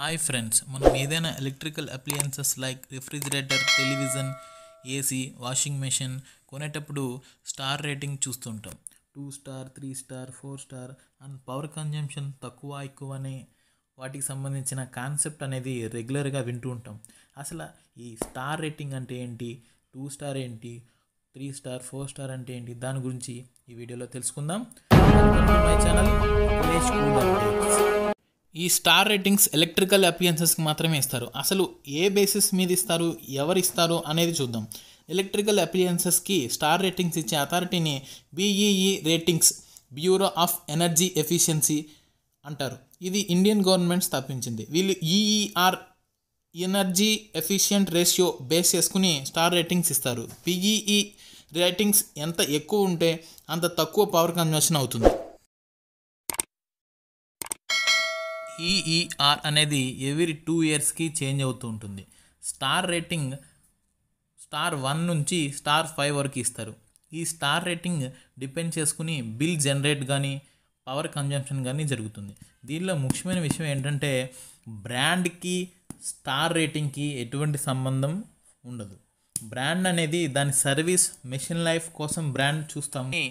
hi friends మనం ఏదైనా electrical appliances like refrigerator television AC washing machine కొనేటప్పుడు star rating చూస్తుంటాం two star three star four star and power consumption తక్కువ ఎక్కువ అనే వాటికి సంబంధించిన కాన్సెప్ట్ అనేది రెగ్యులర్గా వింటూ ఉంటాం అసలు ఈ స్టార్ రేటింగ్ అంటే ఏంటి టూ స్టార్ ఏంటి త్రీ స్టార్ ఫోర్ స్టార్ అంటే ఏంటి దాని గురించి ఈ వీడియోలో తెలుసుకుందాం మై ఛానల్ ఈ స్టార్ రేటింగ్స్ ఎలక్ట్రికల్ అప్లియన్సెస్కి మాత్రమే ఇస్తారు అసలు ఏ బేసిస్ మీద ఇస్తారు ఎవరు ఇస్తారు అనేది చూద్దాం ఎలక్ట్రికల్ అప్లియన్సెస్కి స్టార్ రేటింగ్స్ ఇచ్చే అథారిటీని BEE ratings bureau of energy efficiency అంటారు ఇది ఇండియన్ గవర్నమెంట్ స్థాపించింది వీళ్ళు EER energy efficient ratio base చేసుకుని స్టార్ రేటింగ్స్ ఇస్తారు పిఈఈ రేటింగ్స్ ఎంత ఎక్కువ ఉంటే అంత తక్కువ పవర్ కన్వర్షన్ అవుతుంది ఈఈఆర్ e e అనేది ఎవ్రీ టూ ఇయర్స్కి చేంజ్ అవుతూ ఉంటుంది స్టార్ రేటింగ్ స్టార్ వన్ నుంచి స్టార్ ఫైవ్ వరకు ఇస్తారు ఈ స్టార్ రేటింగ్ డిపెండ్ చేసుకుని బిల్ జనరేట్ కానీ పవర్ కన్జంప్షన్ కానీ జరుగుతుంది దీనిలో ముఖ్యమైన విషయం ఏంటంటే బ్రాండ్కి స్టార్ రేటింగ్కి ఎటువంటి సంబంధం ఉండదు బ్రాండ్ అనేది దాని సర్వీస్ మెషిన్ లైఫ్ కోసం బ్రాండ్ చూస్తాము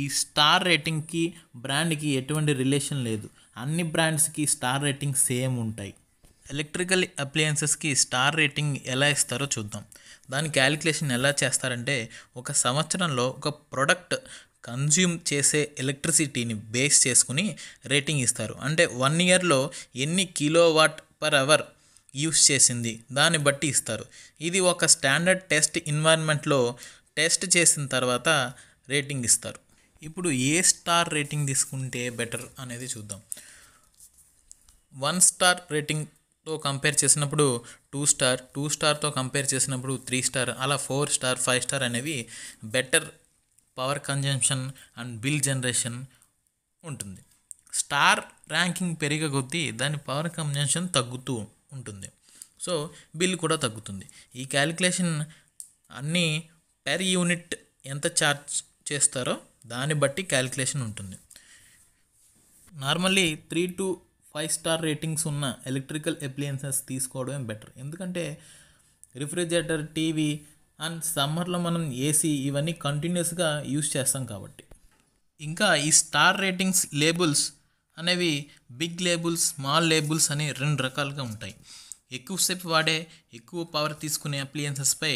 ఈ స్టార్ రేటింగ్కి బ్రాండ్కి ఎటువంటి రిలేషన్ లేదు అన్ని బ్రాండ్స్కి స్టార్ రేటింగ్ సేమ్ ఉంటాయి ఎలక్ట్రికల్ అప్లయన్సెస్కి స్టార్ రేటింగ్ ఎలా ఇస్తారో చూద్దాం దాని క్యాలిక్యులేషన్ ఎలా చేస్తారంటే ఒక సంవత్సరంలో ఒక ప్రోడక్ట్ కన్జ్యూమ్ చేసే ఎలక్ట్రిసిటీని బేస్ చేసుకుని రేటింగ్ ఇస్తారు అంటే వన్ ఇయర్లో ఎన్ని కిలోవాట్ పర్ అవర్ యూస్ చేసింది దాన్ని బట్టి ఇస్తారు ఇది ఒక స్టాండర్డ్ టెస్ట్ ఇన్వైర్న్మెంట్లో టెస్ట్ చేసిన తర్వాత రేటింగ్ ఇస్తారు ఇప్పుడు ఏ స్టార్ రేటింగ్ తీసుకుంటే బెటర్ అనేది చూద్దాం వన్ స్టార్ రేటింగ్తో కంపేర్ చేసినప్పుడు టూ స్టార్ టూ స్టార్తో కంపేర్ చేసినప్పుడు త్రీ స్టార్ అలా ఫోర్ స్టార్ ఫైవ్ స్టార్ అనేవి better power consumption and bill generation ఉంటుంది స్టార్ ర్యాంకింగ్ పెరిగే కొద్దీ దాని పవర్ కన్జంప్షన్ తగ్గుతూ ఉంటుంది సో బిల్ కూడా తగ్గుతుంది ఈ క్యాలిక్యులేషన్ అన్నీ పెర్ యూనిట్ ఎంత ఛార్జ్ చేస్తారో దాన్ని బట్టి క్యాలిక్యులేషన్ ఉంటుంది normally three to five star ratings ఉన్న ఎలక్ట్రికల్ అప్లియన్సెస్ తీసుకోవడమే బెటర్ ఎందుకంటే రిఫ్రిజిరేటర్ టీవీ అండ్ సమ్మర్లో మనం ఏసీ ఇవన్నీ కంటిన్యూస్గా యూస్ చేస్తాం కాబట్టి ఇంకా ఈ స్టార్ రేటింగ్స్ లేబుల్స్ అనేవి బిగ్ లేబుల్స్ స్మాల్ లేబుల్స్ అని రెండు రకాలుగా ఉంటాయి ఎక్కువసేపు వాడే ఎక్కువ పవర్ తీసుకునే అప్లియన్సెస్పై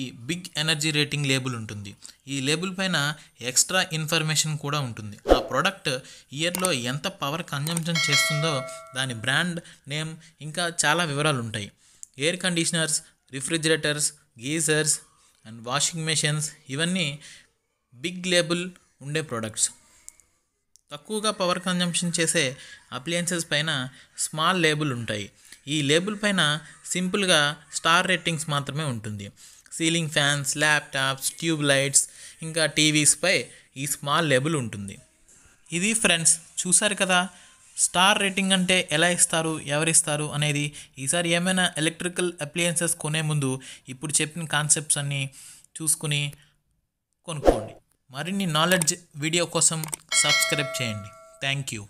ఈ బిగ్ ఎనర్జీ రేటింగ్ లేబుల్ ఉంటుంది ఈ లేబుల్ పైన ఎక్స్ట్రా ఇన్ఫర్మేషన్ కూడా ఉంటుంది ఆ ప్రోడక్ట్ ఇయర్లో ఎంత పవర్ కన్జంప్షన్ చేస్తుందో దాని బ్రాండ్ నేమ్ ఇంకా చాలా వివరాలు ఉంటాయి air conditioners refrigerators geysers and washing machines ఇవన్నీ బిగ్ లేబుల్ ఉండే ప్రోడక్ట్స్ తక్కువగా పవర్ కన్జంప్షన్ చేసే అప్లియన్సెస్ పైన స్మాల్ లేబుల్ ఉంటాయి ఈ లేబుల్ పైన సింపుల్గా స్టార్ రేటింగ్స్ మాత్రమే ఉంటుంది ceiling fans laptops tube lights ఇంకా టీవీస్పై ఈ స్మాల్ లేబుల్ ఉంటుంది ఇది ఫ్రెండ్స్ చూసారు కదా స్టార్ రేటింగ్ అంటే ఎలా ఇస్తారు ఎవరిస్తారు అనేది ఈసారి ఏమైనా ఎలక్ట్రికల్ అప్లయన్సెస్ కొనే ముందు ఇప్పుడు చెప్పిన కాన్సెప్ట్స్ అన్నీ చూసుకుని కొనుక్కోండి మరిన్ని నాలెడ్జ్ వీడియో కోసం సబ్స్క్రైబ్ చేయండి థ్యాంక్ యూ